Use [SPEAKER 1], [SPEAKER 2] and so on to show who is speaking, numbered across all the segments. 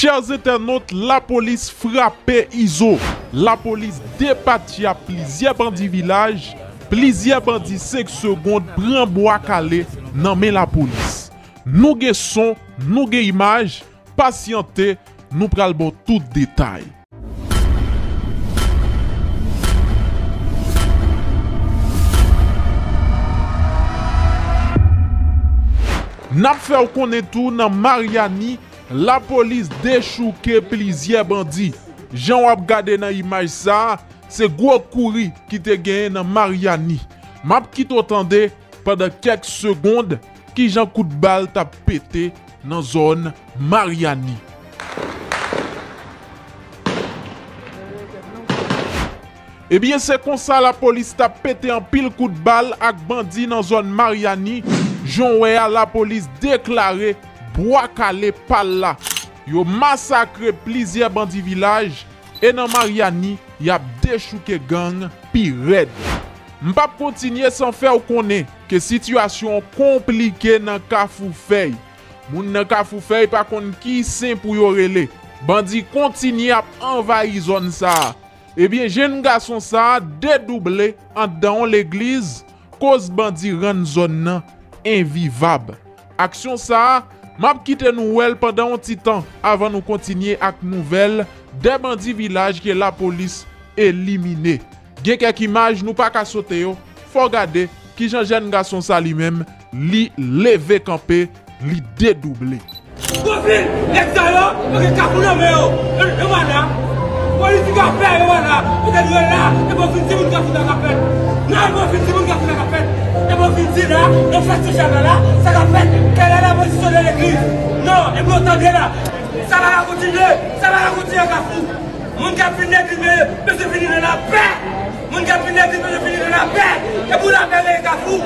[SPEAKER 1] Chers etenot, la polis frape izo. La polis depati a plizye bandi vilaj, plizye bandi sek segond brinbo akale nan men la polis. Nou ge son, nou ge imaj, pasyante, nou pral bon tout detay. Namp fe ou konen tou nan Mariani, la polis dechou ke plizye bandi. Jan wap gade nan imaj sa, se gwo kouri ki te gen nan Mariani. Map ki to tande, padan kek segonde, ki jan kout bal tap pete nan zon Mariani. E bie se konsa la polis tap pete an pil kout bal ak bandi nan zon Mariani, jan wè a la polis deklare wakale pal la. Yo masakre plizye bandi vilaj e nan Mariani yap deshu ke gang pi red. Mpa p kontinye san fe ou konen ke sityasyon komplike nan kafou fey. Moun nan kafou fey pa konen ki sen pou yorele. Bandi kontinye ap envayizon sa. Ebyen jen nga son sa dedouble andan l'egliz koz bandi ren zon nan envivab. Aksyon sa a map kite nou ouel pandan on ti tan avan nou kontinye ak nouvel, deban di vilaj ki la polis elimine. Gen kek imaj nou pa ka sote yo, fò gade ki janjen nga son sa li mem, li leve kampe, li dedouble.
[SPEAKER 2] Bofil, ek zay yo, yo kek kapou lome yo, yo wana, polisi gaper yo wana, yo kek yon la, yo bofil si moun gaper, yo kek yon la, yo kek yon la, et mon fils là, là, ça va faire quelle est la position de l'église. Non, et vous entendez là, ça va continuer, ça va continuer à fou. Mon gars finit de finir dans la paix. Mon gars finit de finir dans la paix. Et vous la paix, nous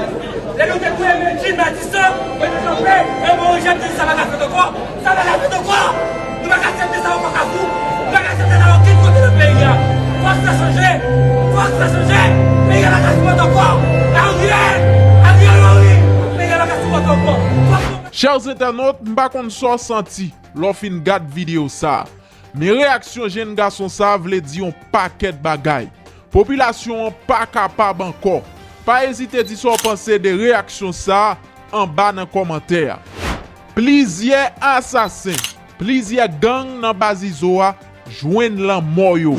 [SPEAKER 2] Les gens dit nous et bon, j'ai dit, ça va faire de quoi Ça va faire de quoi Nous va accepter ça, on Nous va accepter ça, le pays. Faut que ça change, ça Mais il y a la
[SPEAKER 1] Chers etanot, mba kon sou santi lo fin gade video sa Men reaksyon jen gason sa vle di yon paket bagay Popilasyon yon pa kapab anko Pa ezite di sou panse de reaksyon sa anba nan komantè Plizye asasen, plizye gang nan bazizo a, jwen lan mwoyo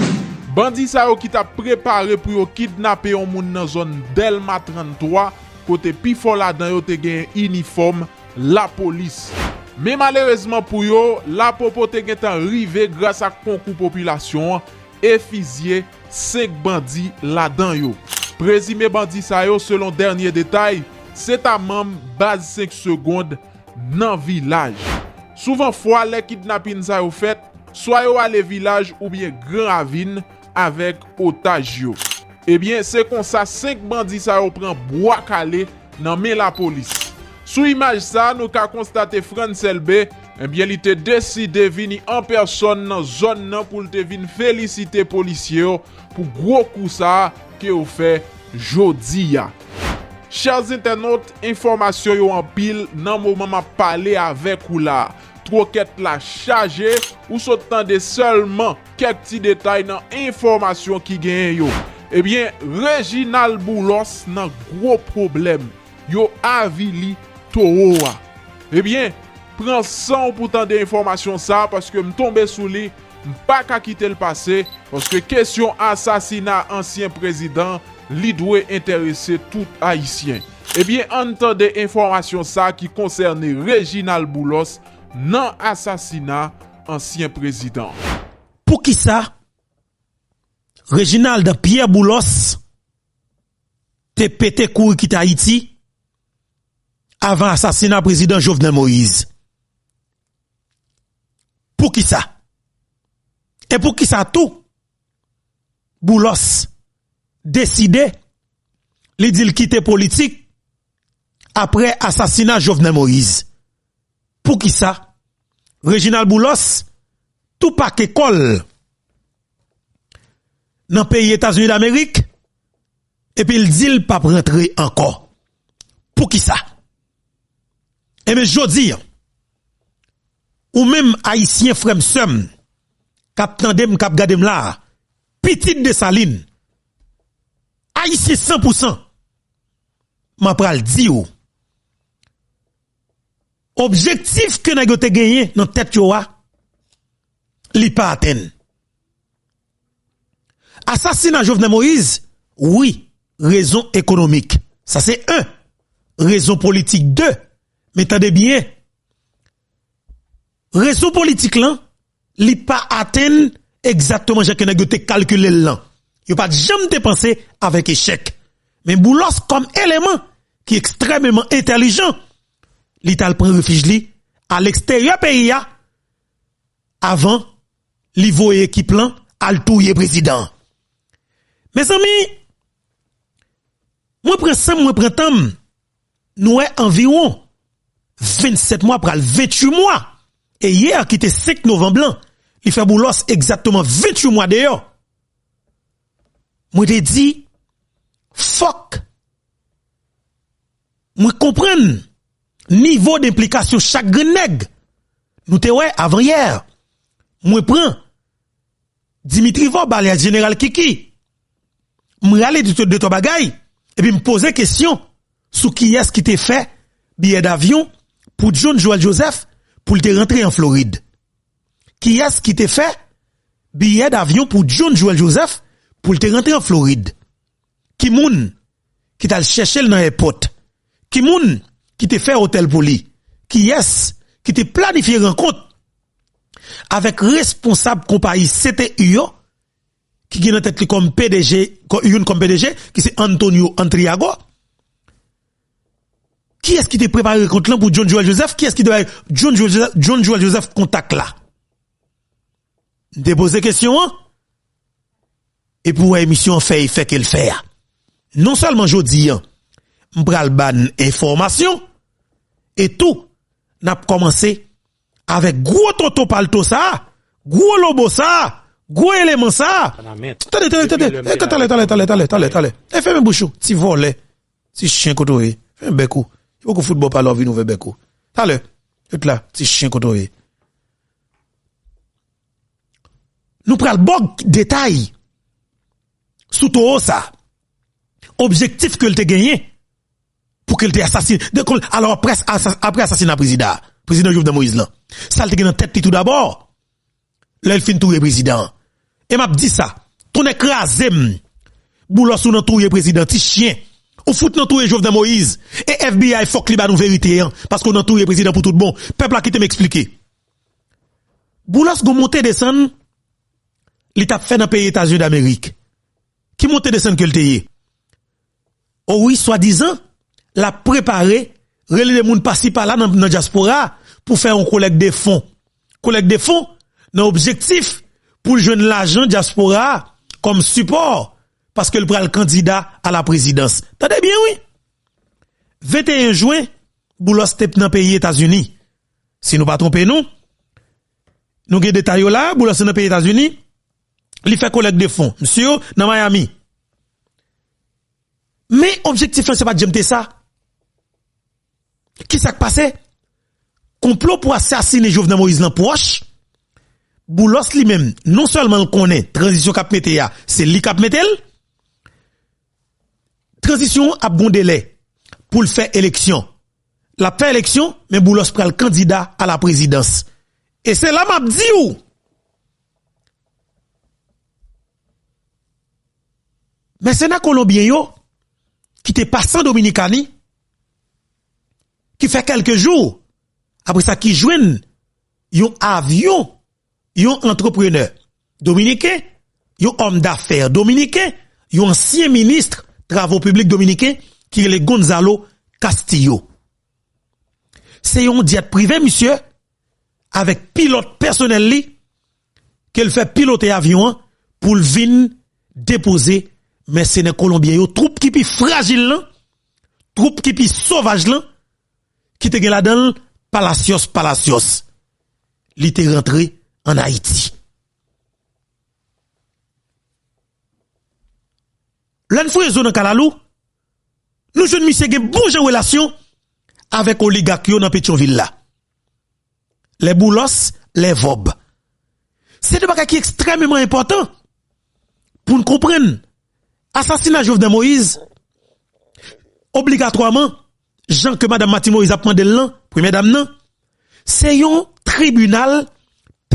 [SPEAKER 1] Bandi sa yo ki ta prepare pou yo kidnap yon moun nan zon Delma 33 kote pifon la dan yo te gen yon uniform la polis. Me malerezman pou yo, la popo te gen tan rive grasa konkou populasyon e fizye sek bandi la dan yo. Prezime bandi sa yo selon dernyen detay, se ta mam baz sek segond nan vilaj. Souvan fwa le kidnapping sa yo fet, so yo ale vilaj ou bien gran avin avek otaj yo. Ebyen, se kon sa 5 bandi sa yo pran boakale nan men la polis. Sou imaj sa, nou ka konstate Frans LB, ebyen eh li te deside vini an person nan zon nan pou li te vini felicite polisye yo pou gwo kousa ke yo fe jodi ya. Chers internet, informasyon yo an pil nan mou maman pale avek ou la. Tro ket la chaje ou so tande selman ket ti detay nan informasyon ki gen yo. Ebyen, Reginald Boulos nan gro problem yo avili to oua. Ebyen, pren 100% de informasyon sa, paske m tombe sou li, m pa ka kite l pase, paske kesyon asasina ansyen prezident, li dwe interese tout haisyen. Ebyen, an ton de informasyon sa ki konserne Reginald Boulos nan asasina ansyen prezident. Pou ki sa? Reginald Pierre
[SPEAKER 2] Boulos te pete kou kite Haiti avan asasina prezident Jovnen Moïse. Pou ki sa? E pou ki sa tou? Boulos deside li dil kite politik apre asasina Jovnen Moïse. Pou ki sa? Reginald Boulos tou pa ke kol pou ki sa? nan peye Etats-Unis d'Amerik, epi l'dil pap rentre ankon. Pou ki sa? Emen eh, jodi, ou menm aisyen fremsem, kap tandem kap gadem la, pitid de salin, aisyen 100%, man pral di ou. Objektif ke nan gote genye nan tet yo a, li pa aten. Asasina Jouvene Moïse, oui, rezon ekonomik. Sa se e, rezon politik de, metade bie. Rezon politik lan, li pa aten ekzatman jake na gote kalkule lan. Yo pat jom depanse avek e chek. Men boulos kom eleman ki ekstrememan entelijan, li tal pran refij li al eksterya periya avan li voye ki plan al touye prezident. Me sami, mwen presem, mwen prentem, nou e environ 27 mwen pral 28 mwen, e ye a kite 6 novemblan, li fe boulos exactement 28 mwen deyo. Mwen te di, fok, mwen kompren, nivo d'implikasyon chak gen neg, nou te we avan yer, mwen pren, Dimitri va bale a General Kiki, m rale de to bagay, epi m pose kestyon, sou ki es ki te fe, biye d'avyon, pou John Joel Joseph, pou l te rentre en Floride. Ki es ki te fe, biye d'avyon pou John Joel Joseph, pou l te rentre en Floride. Ki moun, ki tal cheshe l nan epote. Ki moun, ki te fe hotel poli. Ki es, ki te planifi renkote. Awek responsab kompayi CTU yo, qui est en tête comme PDG, comme PDG, qui c'est Antonio Antriago. Qui est-ce qui te préparé contre pour John Joel Joseph? Qui est-ce qui doit John Joel Joseph, John Joel Joseph contact là? Déposer question, hein? Et pour émission fait, il fait qu'elle fait. Non seulement je dis, m'pral hein, ban information, et tout, n'a commencé avec gros toto palto ça, gros lobo ça, Gwe eleman sa. Tade, tade, tade. Tade, eh, tale, tale, tale. E fe mè bouchou. Ti vo eh. le. Ti chen koto e. Eh. Fe mè beko. Yo kou foud bo palo vi nou ve beko. Tale. Epla. Ti chen koto e. Nou pral bòk detay. Souto ho sa. Objektif ke l te genye. Po ke l te asasine. Alors apre asasine a prezida. Prezida jouve de Moïse lan. Sa l te genye nan tèt ti tout d'abor. Lè l fin tou e prezida an. Et m'a dit ça. Ton écrasé, sous ou non président, ti chien. Ou fout notre touye Jovenel Moïse. Et FBI, fuck li ba nous vérité, hein. parce qu'on tout le président pour tout bon. Peuple a quitté te m'expliquer. Boulos go monte descend, li L'État fait dans pays États-Unis d'Amérique. Qui monte descend que le teye? Oh oui, soi-disant, la préparé, relé de moun passi par là dans, la diaspora, pour faire un collecte de fonds. Collecte de fonds, dans objectif, pou jwen l'agent diaspora kom support paske l pral kandida a la prezidans. Tade bien, oui. 21 jwen, boulos tep nan peyi Etasuni. Si nou pa trompe nou, nou ge detayou la, boulos nan peyi Etasuni, li fe kolek defon. Msyo, nan may ami, me objektif lan se pa jemte sa, ki sa k pase? Komplo pou asasine jouv nan Moïse l'amproche, Boulos li men, non salman konen, transisyon kap meteya, se li kap metel, transisyon ap bondele, pou l fè eleksyon. La fè eleksyon, men Boulos pral kandida a la prezidans. E se la map di ou! Men se na kolombien yo, ki te pasan Dominikani, ki fè kelke jou, apre sa ki jwen, yon avyon, yon entrepreneur dominicain, yon homme d'affaires dominicain, yon ancien ministre travaux publics dominicain qui est le Gonzalo Castillo. C'est un diète privé, monsieur, avec pilote personnel qu'elle fait piloter avion pour venir déposer mais c'est n'est Colombien, une troupe qui est fragile, troupe qui est sauvage, qui te là-dedans, Palacios, Palacios. Il rentré en Haïti. la zone Kalalou, nous jeunes monsieur bouge bonne relation avec oligarques dans Pétionville Les boulos, les Vob. C'est des bagages qui extrêmement important pour nous comprendre. Assassinat Jovenel Moïse, obligatoirement, Jean que Madame Mati Moïse a demandé premier première dame c'est un tribunal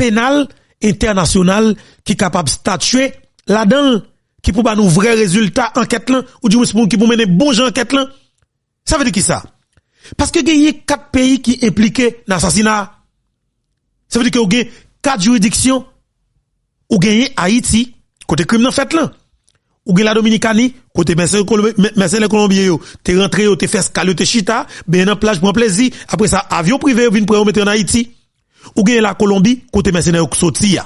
[SPEAKER 2] pénal international qui capable de statuer là-dedans qui pour nous vrai résultat enquête là ou du moins qui pour mener bon gens enquête là ça veut dire qui ça parce que il y a quatre pays qui impliqués dans l'assassinat ça veut dire que y a quatre juridictions ou gagné Haïti côté crime en fait là ou la Dominicanie, côté Mercedes les Colombiens, t'es rentré, t'es fait scalé, t'es chita, ben en plage, pour plaisir. Après ça, avion privé, vient pour mettre en Haïti ou gagner la Colombie, côté mercenaires sorti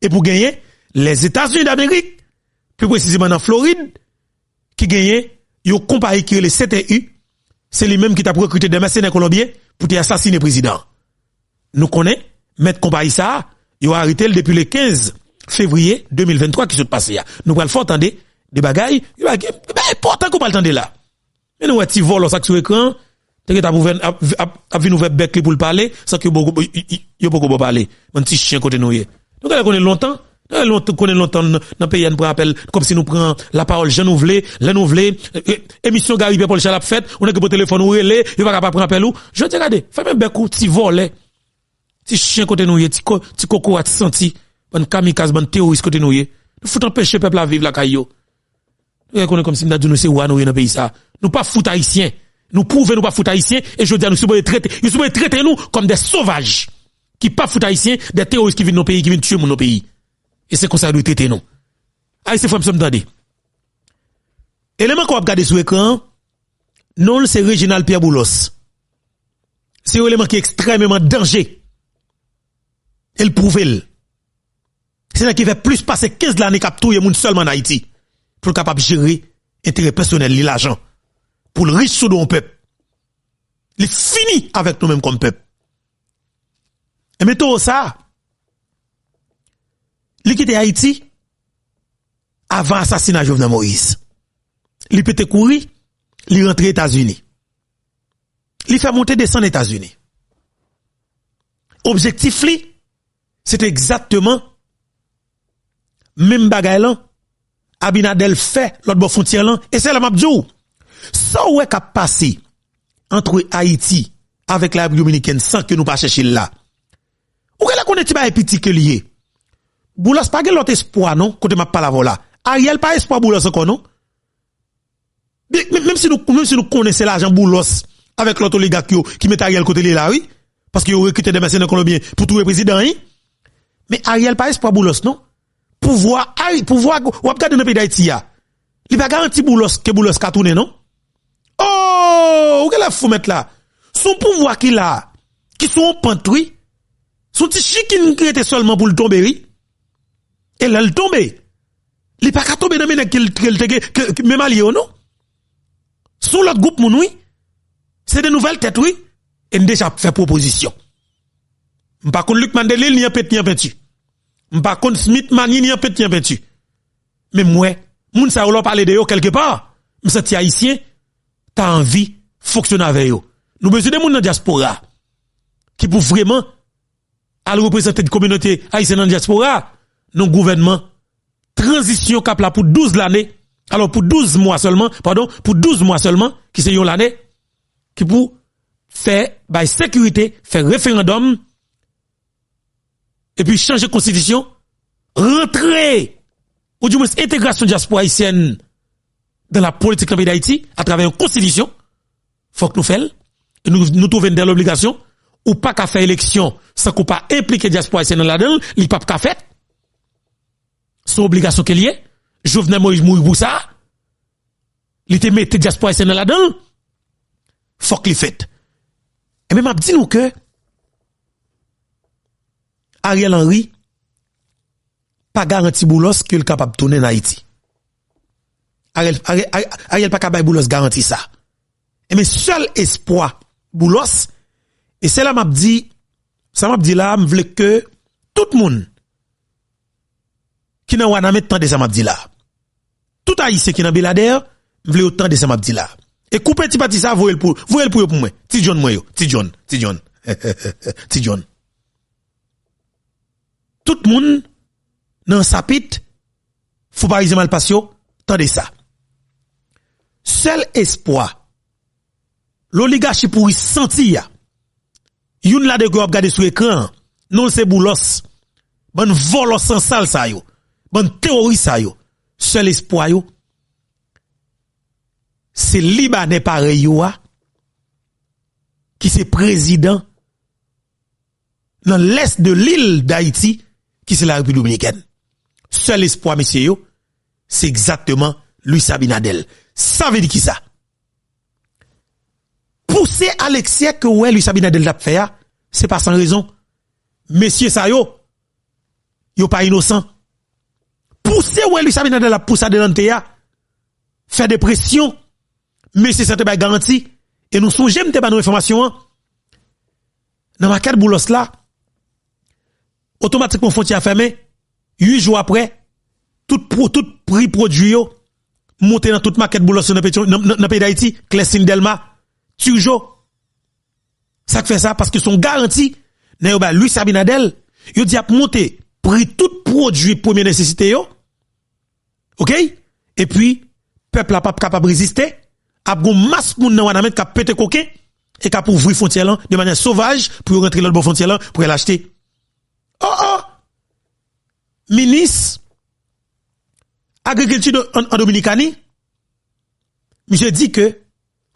[SPEAKER 2] Et pour gagner, les États-Unis d'Amérique, plus précisément en Floride, qui gagne, yo compagnie qui est le CTU, c'est lui-même qui t'a recruté des mercenaires colombiens pour assassiner le président. Nous connaissons, mettre compagnie ça, yo arrêté depuis le 15 février 2023 qui se passé Nous allons fort entendre des bagailles, important qu'on tant de là. Mais nous, on va vol sur l'écran, que t'as vu a faire ouvert bec pour le parler, sans que beaucoup, yo beaucoup parler. Mon petit chien côté noyé Donc, elle connaît longtemps. Elle connaît longtemps dans le pays, elle prend appel, comme si nous prenons la parole, je nous voulais, le nous voulais, émission e, Gary Paul Chalap fait, on a que pour téléphone, ou est il va pas prendre appel ou. Je te regarde, fais même bec ou, petit volé Petit chien côté nous petit petit coco a senti, bon kamikaze, bon terroriste côté nous Nous faut empêcher peuple à vivre la caillou. nous connaît comme si nous dit nous c'est ou dans pays ça. Nous pas fout haïtien nous prouver nous pas foutre haïtien et je dis à nous sommes traiter nous sommes traiter nous comme des sauvages qui pas foutre haïtien des terroristes qui viennent nos pays qui viennent tuer mon pays et c'est comme ça nous traiter nous haïtiens ah, faut me entendre élément qu'on va regarder sur l'écran non c'est régional Pierre Boulos c'est un élément qui est extrêmement dangereux le prouve c'est là qui fait plus passer 15 l'année cap tout monde seulement en Haïti pour capable de gérer intérêt personnel l'argent pour le résoudre un peuple. Il est fini avec nous-mêmes comme peuple. Et mettons ça. Il quitte Haïti avant l'assassinat de Jovenel Moïse. Il peut courir, il rentre aux États-Unis. Il fait monter descendre aux États-Unis. Objectif c'est exactement même bagaille là Abinadel fait l'autre bord frontière là et c'est la map ça ouais qu'a passé entre Haïti avec la dominicaine sans que nous pas chercher là. Ou qu'elle connaît pas petit que lié. n'a pas l'autre espoir non côté m'a pas la voilà. Ariel pas espoir Boulos encore non. Même si nous même si nous connaissons l'argent Boulos avec l'autre oligarque qui met Ariel côté là oui parce qu'il recruté des mercenaires colombiens pour trouver président Mais Ariel pas espoir Boulos non. Pouvoir pouvoir ou regarder dans le pays d'Haïti là. Il pas garanti Boulos que Boulos ka tourner non. Oh, ou qu'elle foutu mettre là? Son pouvoir qu'il a, qui sont pantoui, son petit qui était seulement pour le tomber, oui. Et là, le tomber. Il n'est pas qu'à tomber dans le qu'il même allié ou non? Son l'autre groupe, mon oui. C'est de nouvelles têtes, oui. Et déjà fait proposition. pas contre Luc Mandel, ni un petit, ni un petit. pas contre Smith Mani, ni un petit, ni un Mais moi, moun sa ou parler de yo quelque part. M'senti haïtien, T'as envie envie fonctionner avec eux. Nous besoin de monde dans la diaspora qui pour vraiment à représenter la communauté haïtienne dans diaspora, nos gouvernement transition cap là pour 12 l'année. Alors pour 12 mois seulement, pardon, pour 12 mois seulement qui c'est l'année qui pour faire by sécurité, faire référendum et puis changer constitution, rentrer ou du moins intégration diaspora haïtienne dan la politik nan vè d'Haïti, a travè yon konstidisyon, fòk nou fèl, nou tou vè ndè l'obligasyon, ou pa ka fè eleksyon, sa koupa implikè di aspo asè nan la dèl, li pap ka fèt, sou obligasyon ke liè, jò vnè mò yon mou yon bousa, li te mè te di aspo asè nan la dèl, fòk li fèt. E mè map di nou kè, Ariel Henry, pa garanti boulos kèl kap ap tounè nan Haïti. Ariel, Ariel, Ariel pas capable Boulos garantit ça. Et mais seul espoir Boulos et c'est m'a dit ça m'a dit là, m'vle que tout le monde qui n'a pas temps de ça m'a dit là. Tout haïtien qui n'a pas l'air, m'vle autant de ça m'a dit là. Et couper petit petit ça voyez pour voyez pour pour moi. Ti John moi yo, ti John, ti John. ti John. Tout le monde dans sa pite faut pas y mal passer, de ça. Sèl espwa, lò liga chipoui santi ya, yon la de grob gade sou ekran, non se boulos, bon volos ansal sa yo, bon teoris sa yo, sèl espwa yo, se liba ne pare yo a, ki se prezident, nan lès de l'il d'Aiti, ki se la repu d'oumineken. Sèl espwa, mesye yo, se exactement lui Sabin Adel. Ça veut dire qui ça? Pousser Alexia que ouais, lui Sabina l'a fait, hein. c'est pas sans raison. monsieur ça yo, yo pas innocent. Pousser ouais, lui Sabina la poussé à delante hein. faire des pressions, monsieur ça te pas garanti. Et nous songez jamais pas nos informations, hein. Dans ma carte boulot là, automatiquement a fermé 8 jours après, tout, tout prix produit monter dans toute maquette boulot dans le pays d'Haïti, Klesin Delma, Tujo. Ça fait ça parce que son garantie, lui Sabinadel, il dit à monter pris tout produit première nécessité OK Et puis peuple a pas capable résister, a un masse moun nan a ka pété coquin et ka pour la frontière là de manière sauvage pour rentrer dans le bon frontière pour l'acheter. Oh oh. Ministre agriculture en, en Dominicanie, monsieur dit que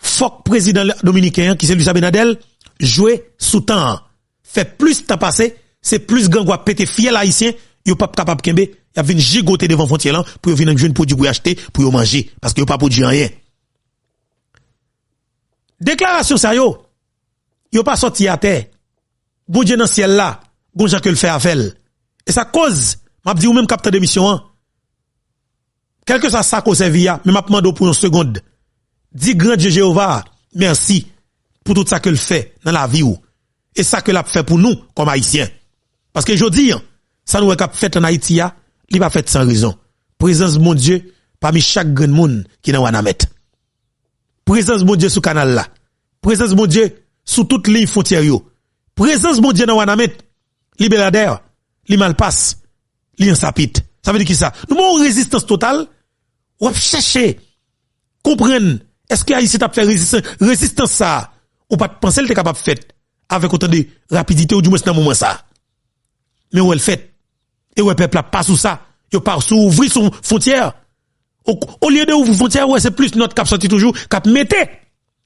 [SPEAKER 2] le président dominicain, qui c'est Luis Abinadel, jouait sous temps. Fait plus temps passé, c'est plus gang pété péter fiel haïtien, yo pas capable kembe, y a vin gigoter devant frontière là pour yo venir un produit pour acheter, pour yo manger parce que yo pas produit rien. Déclaration ça yo. Yo pas sorti à terre. Bon Dieu dans ciel là, bon j'en que le fait avec Et ça cause, m'a dit ou même capteur hein quel que soit ça qu'on servit, même à demander pour une seconde. Dis grand Dieu Jéhovah, merci pour tout ça que le fait dans la vie ou. Et ça que a fait pour nous, comme haïtiens. Parce que je dis, hein, ça nous a fait en Haïti, hein, il pas fait sans raison. Présence mon Dieu, parmi chaque grand monde qui n'a pas mettre. Présence mon Dieu sous canal là. Présence mon Dieu sous toute les frontières yo. Présence mon Dieu dans Wanamet. Libéradère, li malpasse, li sapite. Ça veut dire qui ça? Nous avons une résistance totale Wèp chèche, kompren, eske a yisè tap fè resistans sa, ou pat panse lè te kapap fèt, avèk otan de rapidite ou di mwè sè nan mwè sa. Mè wè l fèt, e wè pep la pas ou sa, yo pars ou ouvri son fontyèr, ou liye de ouvri fontyèr, wè e se plus not kap santi toujou, kap metè,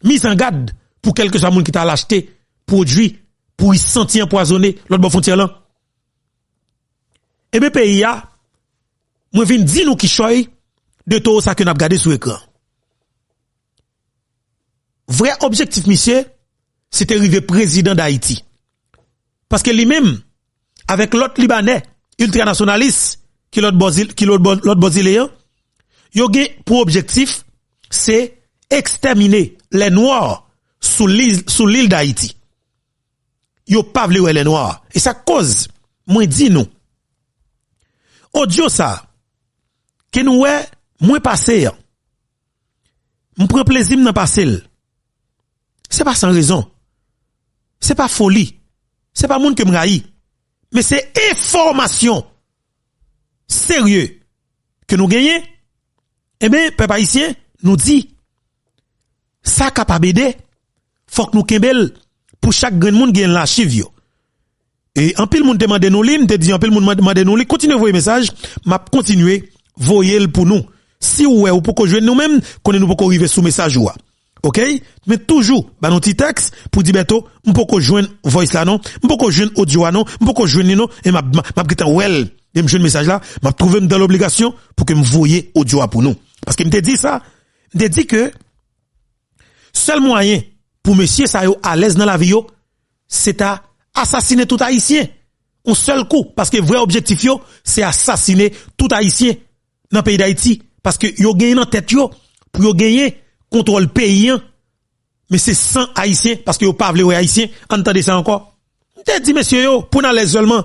[SPEAKER 2] mis an gad, pou kelke sa moun ki ta l achete, prodwi, pou y senti anpoazone, lot mwen fontyèr lan. E mè pe yi ya, mwen vin di nou ki choy, de tout ça que nous avons gardé sur l'écran. Vrai objectif, monsieur, c'était arriver président d'Haïti. Parce que lui-même, avec l'autre Libanais, ultranationaliste, qui est l'autre Brésilien, il a pour objectif, c'est exterminer les Noirs sous l'île d'Haïti. Yo pas voulu les Noirs. Et ça cause, moi dis nous, audio ça, que nous est moi passé, je prends plaisir dans passer. C'est pas sans raison. C'est pas folie. C'est pas monde que me raille. Mais c'est information sérieux que nous gagnons. Eh bien, peuple haïtien nous dit, ça capable aider, faut que nous kembel pour chaque grand monde gagne la Et en pile monde demande nous ligne, te dit en pile monde demande nous continuez vos messages, m'a continuer voyer pour nous si ouais ou peut jouer nous-mêmes, qu'on nous arriver sous message ou OK Mais toujours, dans nos petits pour dire bientôt, on peut joindre voice là non, on pourquoi audio là non, on non et m'a m'a dire well, et message là, m'a trouvé dans l'obligation pour que me voyez audio pour nous. Parce que me dit ça, de dit que seul moyen pour monsieur ça yo à l'aise dans la vie c'est à assassiner tout haïtien. Un seul coup parce que vrai objectif yo, c'est assassiner tout haïtien dans le pays d'Haïti. Parce que yo gagné dans tête yo pour yo gagner contrôle pays hein. mais c'est sans haïtien parce que yo pas vle haïtien. Entendez ça encore. T'as dit monsieur yo pour dans seulement,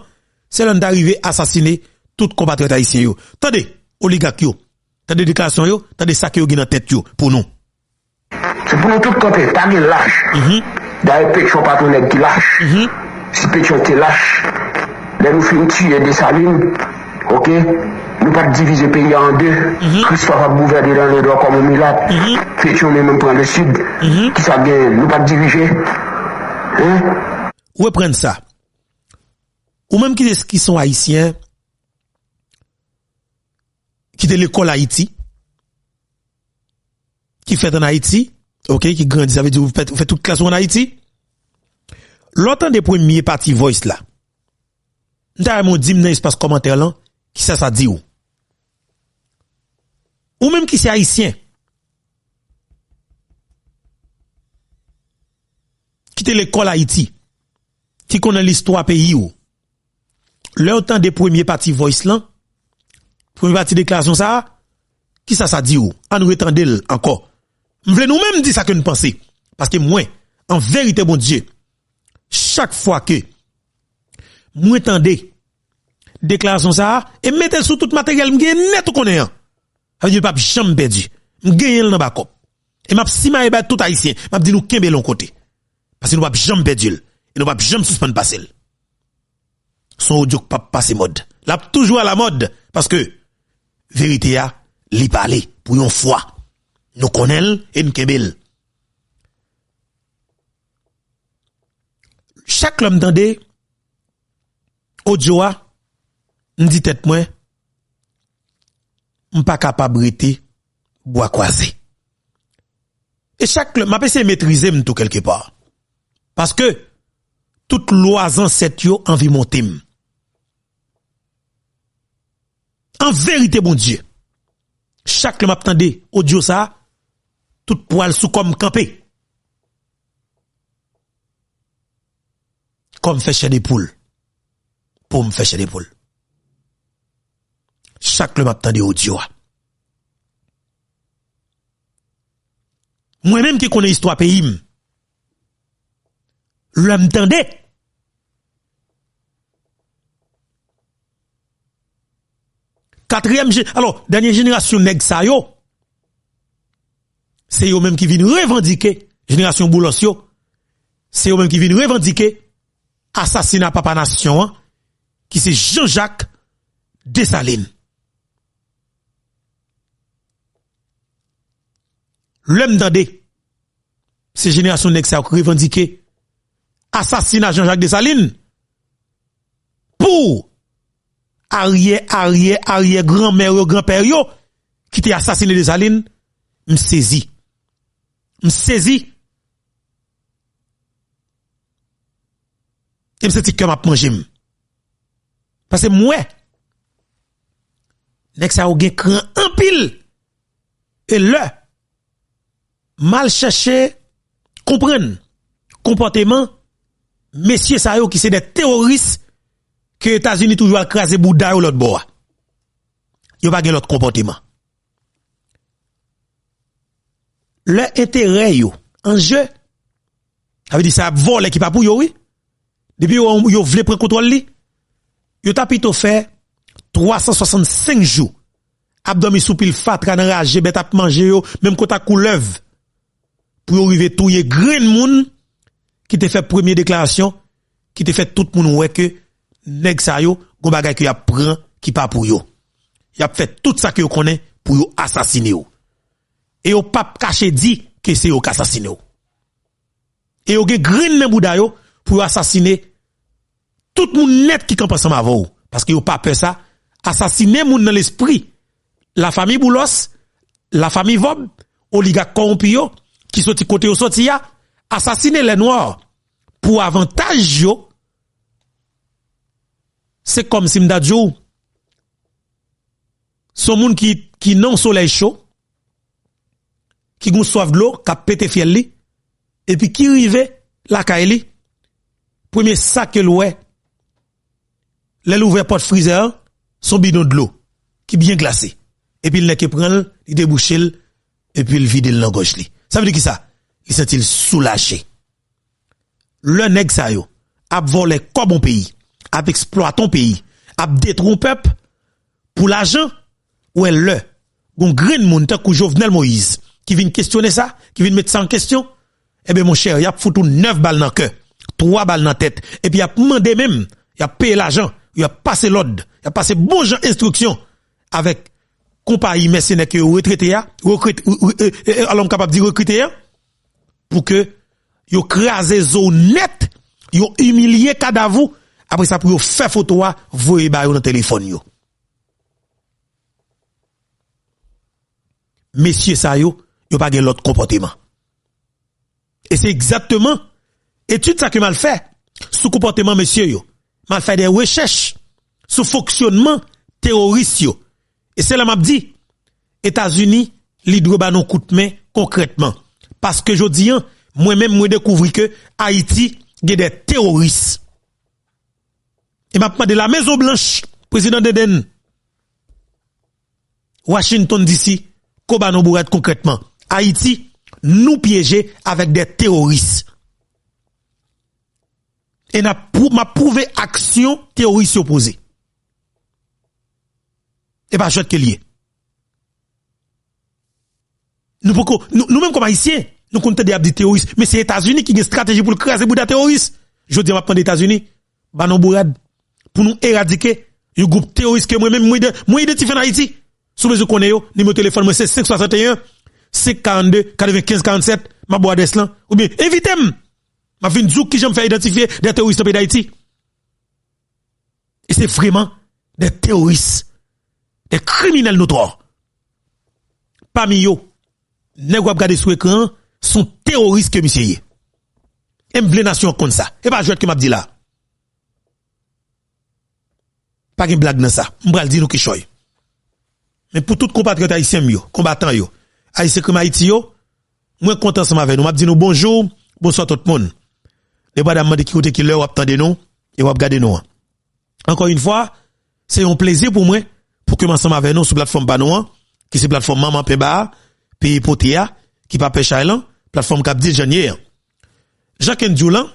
[SPEAKER 2] c'est l'on d'arriver assassiner tout compatriote haïtien yo. Attendez, oligarque yo. Attendez déclaration yo, attendez ça que yo gagné dans tête yo pour nous. C'est pour nous tout camper, T'as de lâche. Mhm. D'ailleurs, Pétion pas ton qui lâche. Mhm. Si Pétion te lâche, les nous finissons tuer des salines, ok? Nou pa di vize peyi an de, kris fa fa bouveri ran le dro komou milat, fechounen menm pou an de sud, ki sa gen nou pa di vize. Ou e pren sa, ou menm ki de skis son Haitien, ki de l'ekol Haiti, ki fet en Haiti, ki grandis ave di ou, ki fet tout klas ou en Haiti, loutan de premiye pati voice la, nou ta remon di mnen espas komantè lan, ki sa sa di ou, Ou mèm ki se haitien Kite lè kol Haiti Ki konen l'histoire peyi ou Lè ou tande premier parti Voiceland Premier parti deklarasyon sa Ki sa sa di ou An ou etande lè anko M vle nou mèm di sa ke nou pense Paske mwen An verite bon dije Chak fwa ke M ou etande Deklarasyon sa E mette sou tout materyel m gen net ou konen an Ape diyo pap jam perdi. M genye l nan bakop. E map siman e bat tout haisyen. Map di nou kembe lon kote. Pase nou pap jam perdi l. E nou pap jam suspon pasel. Son ou diok pap pase mod. Lap toujou a la mod. Pase ke verite ya li pale pou yon fwa. Nou konel e nou kembe l. Chak l om dande. O diyo a. N di tet mwen. m pa kapabriti, wak waze. E chakle, ma pe se metrize m tou kelke pa. Paske, tout l wazan set yo anvi moutim. An verite moun diye, chakle ma ptande, o diyo sa, tout poal sou kom kampe. Kom fèche de poule, pou m fèche de poule. chaque le matin des audio. Moi-même qui connais l'histoire pays, je tendait. Quatrième, alors, dernière génération nèg ça c'est eux-mêmes qui viennent revendiquer, génération Boulosio, c'est eux-mêmes qui viennent revendiquer assassinat papa nation, qui c'est Jean-Jacques Dessalines. lèm dan de, se genyasyon nek sa wak revandike, asasina Jean-Jacques Desalines, pou, a rye, a rye, a rye, gran mèryo, gran pèryo, ki te asasine Desalines, e m sezi. M sezi. M sezi kèm ap manjim. Pase m wè, nek sa wak gen kren an pil, e lè, mal chercher comprendre comportement messieurs ça qui c'est des terroristes que les États-Unis toujours écraser Bouddha ou l'autre bois. Yo pas l'autre comportement. Leur intérêt yo en jeu. Ça veut dire ça vole qui pas pour yo oui. Depuis yo yo vle prendre contrôle li. Yo tapito fait 365 jours. Abdomen soupil fatra enragé bête à manger yo même quand t'as couleuvre pour arriver tout grain grands monde qui t'a fait première déclaration, qui t'a fait tout le monde ouais que nèg ça yo y bagay qui a prend qui pas pour yo. y a fait tout ça que yo connaît pour yo assassiner yo. Et yo pas caché dit que c'est yo qui assassiné yo. Et yo gen grain dans bouda yo pour assassiner tout le monde net qui campe ensemble avant parce que yo pas peur ça assassiner moun dans l'esprit la famille Boulos, la famille Vob, oligarque corrompu qui de côté au sorti a assassiner les noirs pour avantage yo c'est comme si me sont son monde qui qui non soleil chaud qui gon soif de l'eau qui a pété fiel et puis qui arrivait la kaili premier sac que l'oué les ouvert porte friseur, son bidon de l'eau qui bien glacé et puis il n'est que prendre il débouche et puis il vide le la ça veut dire qui ça? Il s'est-il soulagé. Le nèg a volé comme bon pays, a exploité ton pays, a détruit peuple pour l'argent, ou elle le, gon green moun tant Jovenel Moïse, qui vient questionner ça, qui vient mettre ça en question, eh bien, mon cher, il a foutu neuf balles dans le cœur, 3 balles dans la tête, et puis il a demandé même, il a payé l'argent, il a passé l'ordre, il a passé bon genre instruction avec compagnie mercenaire que retraité hein. recrute euh, euh, euh, alors capable de recruter hein. pour que yo craser zone net yo humilier cadavre après ça pour yo faire photo hein, voyer ba dans téléphone messieurs ça Ils yo pas l'autre comportement et c'est exactement étude ça que mal fait Ce comportement messieurs yo mal fait des recherches sous fonctionnement terroriste et c'est là m'a dit, États-Unis, l'hydro ba coûte main concrètement. Parce que je dis, moi-même, hein, moi découvre que Haïti, il a des terroristes. Et m'a de la Maison Blanche, président d'Eden, Washington DC, koba nous bourrette concrètement. Haïti, nous piéger avec des terroristes. Et m'a prouvé action terroriste opposée. E pa jote ke liye. Nou mèm koman isye, nou kon te diap di teoris, mè se Etasuni ki gen strategi pou l krasi bouda teoris. Jodi mè apen de Etasuni, banon bou rad, pou nou eradike, yo group teoris ke mwen mwen identifian Haiti. Sou mè zi konè yo, ni mè telefon mè se 561, se 42, 45, 47, mè bo ades lan, ou mè evitè mè. Mè fin djouk ki jè m fè identifie de teoris te pe d'Haiti. E se frèman, de teoris, des criminels notoires. Parmi eux, nèg wap gade sur l'écran, sont terroristes que monsieur yé. Et nation comme ça. Et pas jouer que m'a dit là. Pas de blague dans ça. M'bral dit nous qui choy. Mais pour tout compatriote haïtien haïtiens, combattant yo, haïtien comme Haïti yo, moi content ensemble avec nous. M'a dit nous bonjour, bonsoir tout le monde. Les madame qui côté qui leur attendez nous et wap nous. Encore une fois, c'est un plaisir pour moi pour que ensemble avec nous sur plateforme Banoan, qui c'est plateforme Maman Peba, pays Potéa, qui pas la plateforme Cap Janier. Jacques Ndioulan,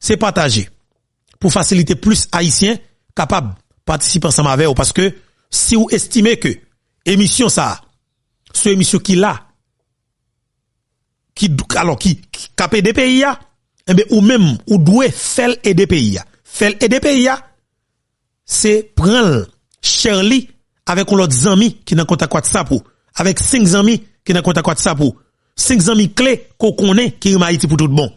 [SPEAKER 2] c'est partagé pour faciliter plus haïtiens capables participer ensemble avec vous parce que si vous estimez que émission ça, ce émission qui la, qui, alors, qui, qui des pays, hein, eh ou même, ou doué faire et des pays, hein. faire et des pays, hein, c'est prendre Charlie avec un autre ami qui n'a contact ça pour, avec cinq amis qui n'a contact ça pour, cinq amis clés qu'on connaît qui est Haïti pour tout le monde.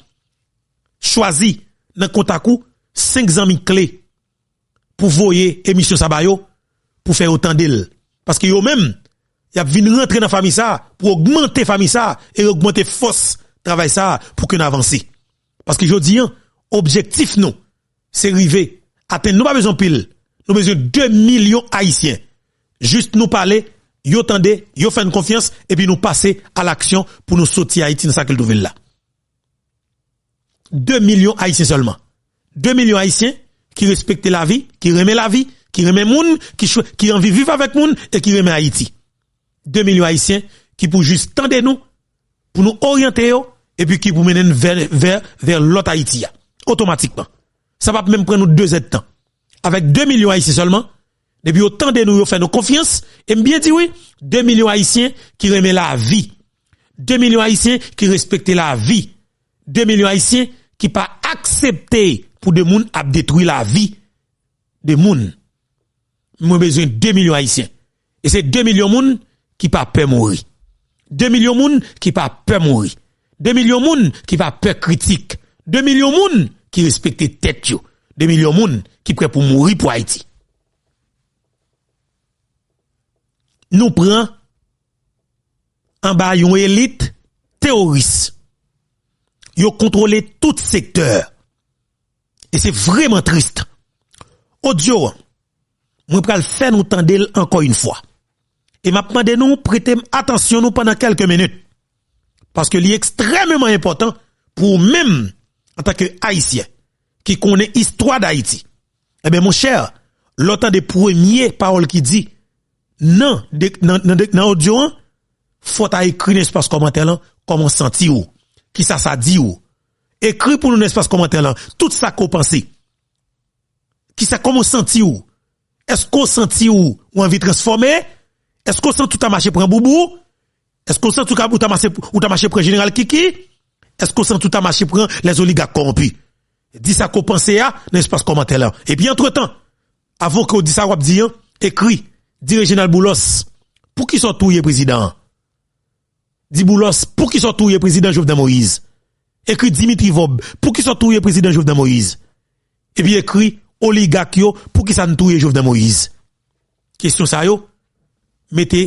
[SPEAKER 2] Choisis dans contact coup, cinq amis clés pour voyer émission Sabayo pour faire autant d'îles. Parce que eux même, y a rentrer dans famille ça pour augmenter famille ça et augmenter force travail ça pour qu'on avance. Parce que je dis, hein, objectif non, c'est arriver. Atteindre, nous pas besoin pile. Nous besoin 2 millions haïtiens juste nous parler, yo tendez, yo fait une confiance, et puis nous passer à l'action pour nous sortir Haïti dans sa nouvelle là. 2 millions Haïtiens seulement. 2 millions Haïtiens qui respectent la vie, qui remet la vie, qui remet moun, qui, qui envie vivre avec moun et qui remet Haïti. 2 millions Haïtiens qui pour juste tendez nous, pour nous orienter et puis qui pour mener vers, vers, vers l'autre Haïti, automatiquement. Ça va même prendre deux heures temps. Avec 2 millions Haïtiens seulement, depuis autant de nous, faire nos confiance. Et bien dit oui, 2 millions haïtiens qui remet la vie. 2 millions haïtiens qui respectent la vie. 2 millions haïtiens qui pas accepté pour des monde à détruire la vie de moun. Moi besoin de 2 millions haïtiens. Et c'est 2 millions monde qui pas peur mourir. 2 millions monde qui pas peur mourir. 2 millions monde qui pas peur critique. 2 millions monde qui respectent tête 2 millions monde qui prêt pour mourir pour Haïti. nous prend en bas une élite terroriste. Ils ont contrôlé tout secteur. Et c'est vraiment triste. Audio, moi pral faire nous tendre encore une fois. Et maintenant demandé nous prêter attention nous pendant quelques minutes. Parce que c'est extrêmement important pour même en tant que haïtien qui connaît l'histoire d'Haïti. Eh bien, mon cher, l'autant des premiers paroles qui dit, non Dans nan, Il audio, faut à écrire l'espace commentaire là, comment sentir ou, qui ça ça dit ou. Écris pour nous l'espace commentaire là, tout ça qu'on pense. Qui ça comment sentit? ou. Est-ce qu'on sentit ou, ou envie de transformer? Est-ce qu'on sent tout à marcher pour un boubou? Est-ce qu'on sent tout à marcher, ou marché pour un général Kiki? Est-ce qu'on sent tout à marcher pour un, les oligarques corrompus? Dis ça qu'on pense à, l'espace commentaire là. Et puis entre temps, avant qu'on dise ça, on dit, écrit Dirijenal Boulos, pou ki sa touye prezident? Di Boulos, pou ki sa touye prezident Joufden Moïse? Ekri Dimitri Vob, pou ki sa touye prezident Joufden Moïse? Epi ekri Oli Gakyo, pou ki sa nou touye Joufden Moïse? Kestyon sa yo? Mete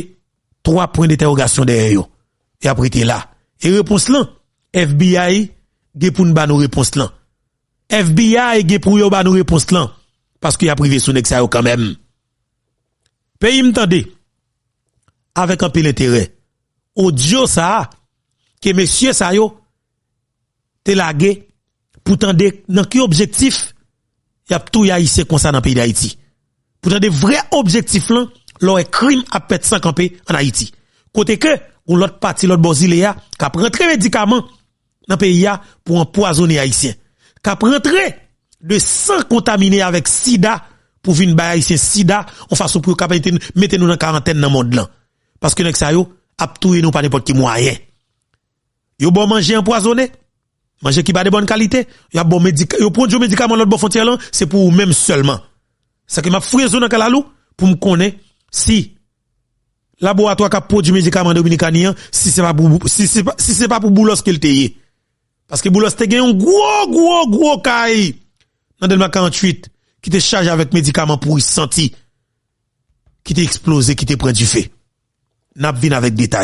[SPEAKER 2] 3 point d'interrogasyon der yo. E apri te la. E repons lan. FBI, gepoun ban nou repons lan. FBI, gepoun yo ban nou repons lan. Paske apri ve sou nek sa yo kan menm. pe yi mtande avek anpe le tere, ou diyo sa, ke mesye sa yo, te lage pou tande nan ki objektif yap tou ya hisye konsan nan peyi de Haiti. Pou tande vre objektif lan, lor e krim apet sankanpe an Haiti. Kote ke, ou lot pati lot bozile ya, ka prentre medikaman nan peyi ya pou anpoazoni ya hisyen. Ka prentre de san kontamine avek sida pour venir bailler c'est sida en façon pour capacité mettez nous en quarantaine dans le monde là parce que nek ça yo a touyer nous pas n'importe qui moyen yo bon manger empoisonné manger qui pas de bonne qualité yo bon médicament yo prend du médicament l'autre bon frontière là c'est pour même seulement ça que m'a fouillé dans calalou pour me connaître si laboratoire qui produit médicament dominicanien si c'est pas pour si c'est pas si c'est pas pour boulos qu'il te parce que boulos te gagné un gros gros gros caille dans Delma 48 ki te chaje avèk medikaman pou y senti, ki te eksplose, ki te pren di fe. Nap vin avèk detay.